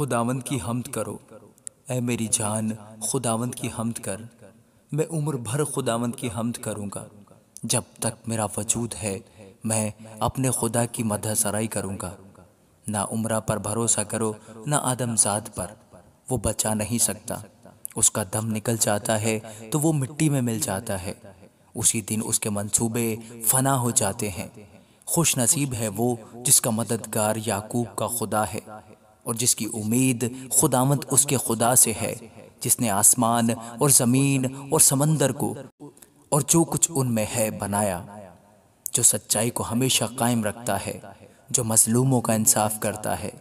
खुदावंद की हमद करो ऐ मेरी जान खुदावंद की हमद कर मैं उम्र भर खुदावंद की हमद करूँगा जब तक मेरा वजूद है मैं अपने खुदा की मदह सराई करूँगा ना उम्र पर भरोसा करो ना आदमजात पर वो बचा नहीं सकता उसका दम निकल जाता है तो वो मिट्टी में मिल जाता है उसी दिन उसके मंसूबे फना हो जाते हैं खुश नसीब है वो जिसका मददगार याकूब का खुदा है और जिसकी उम्मीद खुदामंद उसके खुदा से है जिसने आसमान और ज़मीन और समंदर को और जो कुछ उनमें है बनाया जो सच्चाई को हमेशा कायम रखता है जो मजलूमों का इंसाफ करता है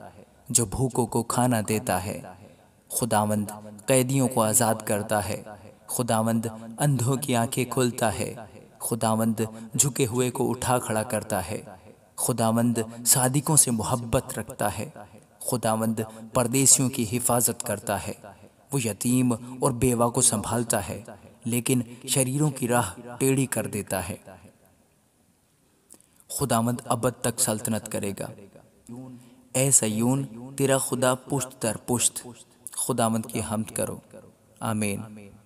जो भूखों को खाना देता है खुदावंद कैदियों को आज़ाद करता है खुदावंद अंधों की आंखें खोलता है खुदावंद झुके हुए को उठा खड़ा करता है खुदावंद सादिकों से मोहब्बत रखता है खुदावंद परदेसियों की हिफाजत करता है वो यतीम और बेवा को संभालता है लेकिन शरीरों की राह टेढ़ी कर देता है खुदावंद अबद तक सल्तनत करेगा ए सयून तेरा खुदा पुश्त दर पुश्त खुदावंद की हमद करो आमीन